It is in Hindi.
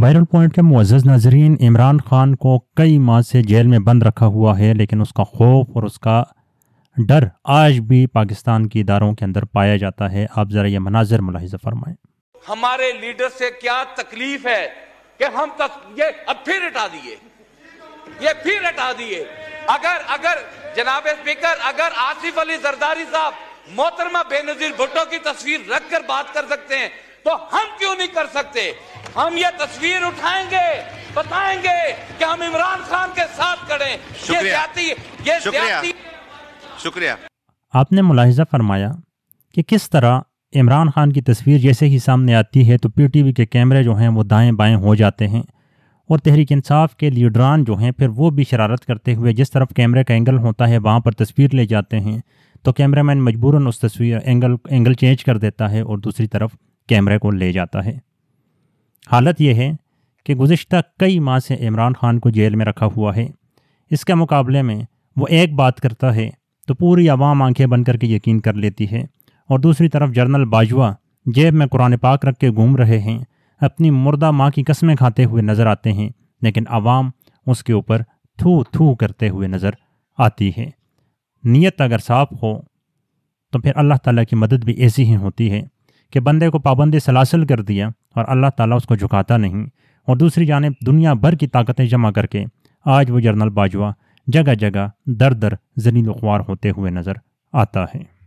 वायरल पॉइंट के मुजज़ नाजरीन इमरान खान को कई माह से जेल में बंद रखा हुआ है लेकिन उसका खौफ और उसका डर आज भी पाकिस्तान की इदारों के अंदर पाया जाता है आप ज़रा यह मनाजिर मुलाहिजा फरमाएं हमारे लीडर से क्या तकलीफ है कि हम तक ये अब फिर हटा दिए ये फिर हटा दिए अगर अगर जनाब स्पीकर अगर आसिफ अली जरदारी साहब मोहतरमा बेनजीर भुट्टो की तस्वीर रखकर बात कर सकते हैं तो हम क्यों नहीं कर सकते हम ये तस्वीर उठाएंगे बताएंगे कि हम इमरान खान के साथ खड़े शुक्रिया ये शुक्रिया शुक्रिया आपने मुलाहिजा फरमाया कि किस तरह इमरान खान की तस्वीर जैसे ही सामने आती है तो पीटीवी के कैमरे जो हैं वो दाएं बाएं हो जाते हैं और तहरीक इंसाफ के लीडरान जो हैं फिर वो भी शरारत करते हुए जिस तरफ कैमरे का एंगल होता है वहाँ पर तस्वीर ले जाते हैं तो कैमरामैन मजबूरन उस तस्वीर एंगल एंगल चेंज कर देता है और दूसरी तरफ कैमरे को ले जाता है हालत यह है कि गुज्त कई माह से इमरान खान को जेल में रखा हुआ है इसके मुकाबले में वो एक बात करता है तो पूरी आवाम आंखें बंद करके यकीन कर लेती है और दूसरी तरफ जनरल बाजवा जेब में कुरान पाक रख के घूम रहे हैं अपनी मुर्दा माँ की कस्में खाते हुए नज़र आते हैं लेकिन आवाम उसके ऊपर थू थू करते हुए नज़र आती है नीयत अगर साफ हो तो फिर अल्लाह ताला की मदद भी ऐसी ही होती है कि बंदे को पाबंदी सलासल कर दिया और अल्लाह ताला उसको झुकाता नहीं और दूसरी जानब दुनिया भर की ताकतें जमा करके आज वो जर्नल बाजवा जगह जगह दर दर जनील अखबार होते हुए नज़र आता है